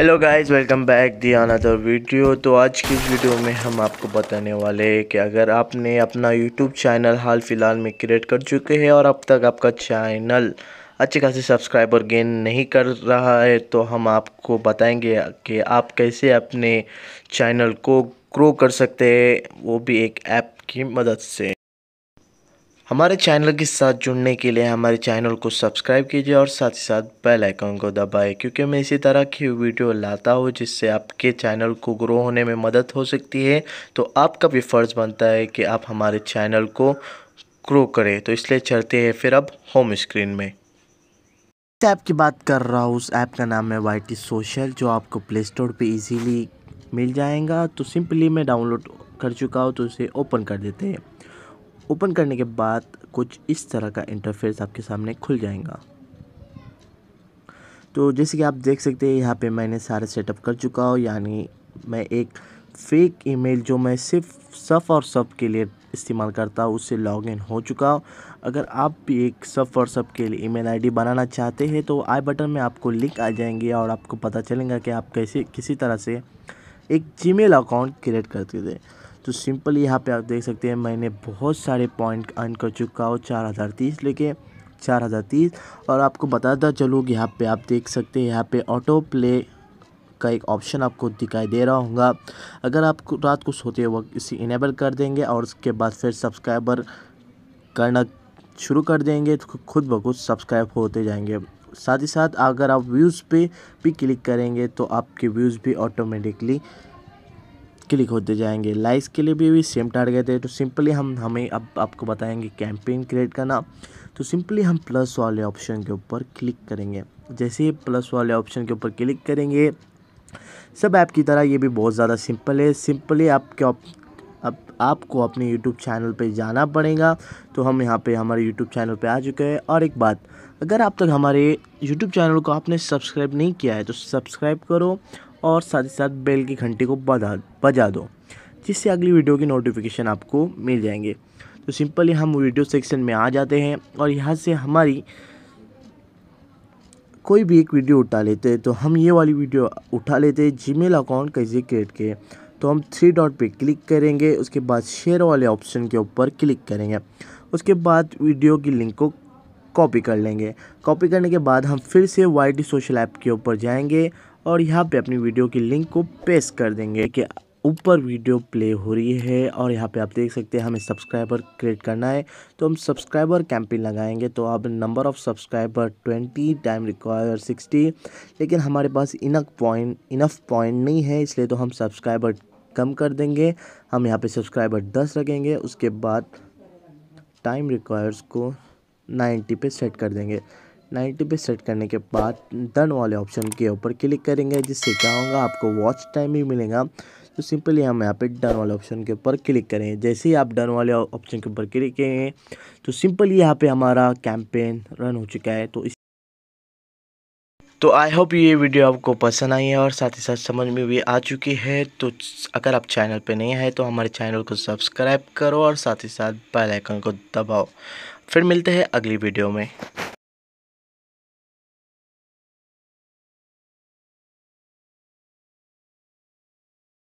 hello guys welcome back the another video तो आज की वीडियो में हम आपको बताने वाले हैं कि अगर आपने अपना यूट्यूब चैनल हाल फिलहाल में क्रिएट कर चुके हैं और अब तक आपका चैनल अच्छे खासे सब्सक्राइबर गेन नहीं कर रहा है तो हम आपको बताएंगे कि आप कैसे अपने चैनल को ग्रो कर सकते हैं वो भी एक ऐप की मदद से हमारे चैनल के साथ जुड़ने के लिए हमारे चैनल को सब्सक्राइब कीजिए और साथ ही साथ बेल आइकन को दबाएं क्योंकि मैं इसी तरह की वीडियो लाता हूँ जिससे आपके चैनल को ग्रो होने में मदद हो सकती है तो आपका भी फ़र्ज़ बनता है कि आप हमारे चैनल को ग्रो करें तो इसलिए चलते हैं फिर अब होम स्क्रीन में इस ऐप की बात कर रहा हूँ उस ऐप का नाम है वाई सोशल जो आपको प्ले स्टोर पर ईजीली मिल जाएगा तो सिंपली मैं डाउनलोड कर चुका हूँ तो उसे ओपन कर देते हैं ओपन करने के बाद कुछ इस तरह का इंटरफेस आपके सामने खुल जाएगा तो जैसे कि आप देख सकते हैं यहाँ पे मैंने सारे सेटअप कर चुका हूँ यानी मैं एक फेक ईमेल जो मैं सिर्फ सफ़ और सब के लिए इस्तेमाल करता हूँ उससे लॉगिन हो चुका हूँ अगर आप भी एक सफ़ और सब के लिए ईमेल आईडी बनाना चाहते हैं तो आई बटन में आपको लिंक आ जाएंगे और आपको पता चलेगा कि आप कैसे किसी तरह से एक जीमेल अकाउंट क्रिएट करते थे तो सिंपली यहाँ पे आप देख सकते हैं मैंने बहुत सारे पॉइंट अर्न कर चुका हूँ चार हज़ार तीस लेके चार हज़ार तीस और आपको बताता चलूँ कि यहाँ पे आप देख सकते हैं यहाँ पे ऑटो प्ले का एक ऑप्शन आपको दिखाई दे रहा होगा अगर आप रात को सोते वक्त इसे इनेबल कर देंगे और उसके बाद फिर सब्सक्राइबर करना शुरू कर देंगे तो खुद ब खुद सब्सक्राइब होते जाएंगे साथ ही साथ अगर आप व्यूज़ पे भी क्लिक करेंगे तो आपके व्यूज़ भी ऑटोमेटिकली क्लिक होते जाएंगे लाइक्स के लिए भी, भी सेम टारगेट है तो सिंपली हम हमें अब आपको बताएंगे कैंपेन क्रिएट करना तो सिंपली हम प्लस वाले ऑप्शन के ऊपर क्लिक करेंगे जैसे ही प्लस वाले ऑप्शन के ऊपर क्लिक करेंगे सब ऐप की तरह ये भी बहुत ज़्यादा सिंपल है सिंपली आपके आप, आप आपको अपने यूट्यूब चैनल पे जाना पड़ेगा तो हम यहाँ पे हमारे यूट्यूब चैनल पे आ चुके हैं और एक बात अगर आप तक हमारे यूट्यूब चैनल को आपने सब्सक्राइब नहीं किया है तो सब्सक्राइब करो और साथ ही साथ बेल की घंटी को बजा बजा दो जिससे अगली वीडियो की नोटिफिकेशन आपको मिल जाएंगे तो सिंपली हम वीडियो सेक्शन में आ जाते हैं और यहाँ से हमारी कोई भी एक वीडियो उठा लेते हैं तो हम ये वाली वीडियो उठा लेते हैं जीमेल अकाउंट कैसे क्रिएट किए तो हम थ्री डॉट पे क्लिक करेंगे उसके बाद शेयर वाले ऑप्शन के ऊपर क्लिक करेंगे उसके बाद वीडियो की लिंक को कॉपी कर लेंगे कॉपी करने के बाद हम फिर से वाई सोशल ऐप के ऊपर जाएंगे और यहाँ पे अपनी वीडियो की लिंक को पेस्ट कर देंगे कि ऊपर वीडियो प्ले हो रही है और यहाँ पे आप देख सकते हैं हमें सब्सक्राइबर क्रिएट करना है तो हम सब्सक्राइबर कैंपेन लगाएंगे तो आप number of subscriber twenty time require sixty लेकिन हमारे पास इनक पॉइंट इनफ पॉइंट नहीं है इसलिए तो हम सब्सक्राइबर कम कर देंगे हम यहाँ पे सब्सक्राइबर दस रखेंगे उसके बाद टाइम रिक्वायर्स को नाइन्टी पे सेट कर देंगे नाइन्टी पे सेट करने के बाद डन वाले ऑप्शन के ऊपर क्लिक करेंगे जिससे क्या होगा आपको वॉच टाइम भी मिलेगा तो सिंपली हम यहाँ पे डन वाले ऑप्शन के ऊपर क्लिक करेंगे जैसे ही आप डन वाले ऑप्शन के ऊपर क्लिक करेंगे तो सिंपली यहाँ पे हमारा कैंपेन रन हो चुका है तो इस तो आई होप ये वीडियो आपको पसंद आई है और साथ ही साथ समझ में भी आ चुकी है तो अगर आप चैनल पे नए हैं तो हमारे चैनल को सब्सक्राइब करो और साथ ही साथ बेल आइकन को दबाओ फिर मिलते हैं अगली वीडियो में